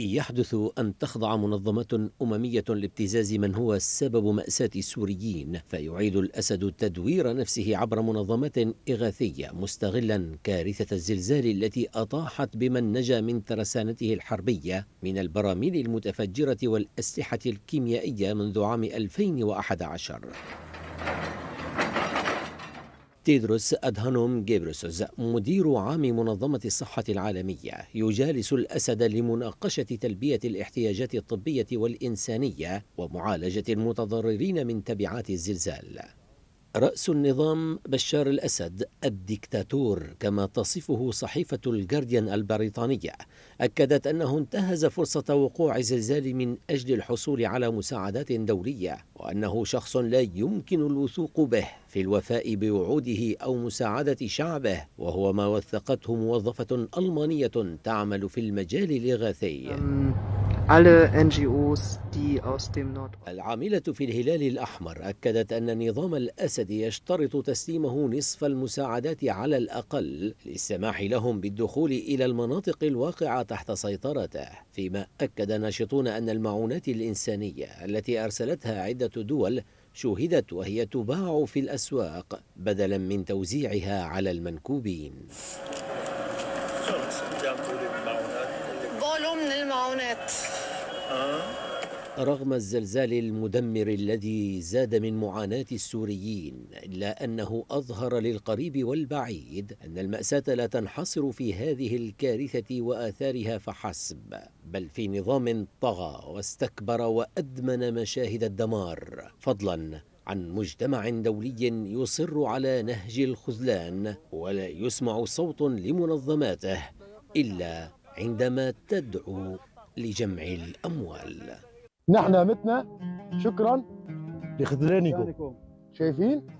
يحدث أن تخضع منظمات أممية لابتزاز من هو سبب مأساة السوريين فيعيد الأسد تدوير نفسه عبر منظمات إغاثية مستغلا كارثة الزلزال التي أطاحت بمن نجا من ترسانته الحربية من البراميل المتفجرة والأسلحة الكيميائية منذ عام 2011 تيدروس أدهانوم جيبروسوز مدير عام منظمة الصحة العالمية يجالس الأسد لمناقشة تلبية الاحتياجات الطبية والإنسانية ومعالجة المتضررين من تبعات الزلزال رأس النظام بشار الأسد الديكتاتور كما تصفه صحيفة الجارديان البريطانية أكدت أنه انتهز فرصة وقوع زلزال من أجل الحصول على مساعدات دولية وأنه شخص لا يمكن الوثوق به في الوفاء بوعوده أو مساعدة شعبه وهو ما وثقته موظفة ألمانية تعمل في المجال الإغاثي العاملة في الهلال الأحمر أكدت أن نظام الأسد يشترط تسليمه نصف المساعدات على الأقل للسماح لهم بالدخول إلى المناطق الواقعة تحت سيطرته فيما أكد ناشطون أن المعونات الإنسانية التي أرسلتها عدة دول شوهدت وهي تباع في الأسواق بدلا من توزيعها على المنكوبين له من المعونات رغم الزلزال المدمر الذي زاد من معاناة السوريين إلا أنه أظهر للقريب والبعيد أن المأساة لا تنحصر في هذه الكارثة وآثارها فحسب بل في نظام طغى واستكبر وأدمن مشاهد الدمار فضلا عن مجتمع دولي يصر على نهج الخذلان ولا يسمع صوت لمنظماته إلا عندما تدعو لجمع الأموال نحن متنا شكرا لخذلانكم شايفين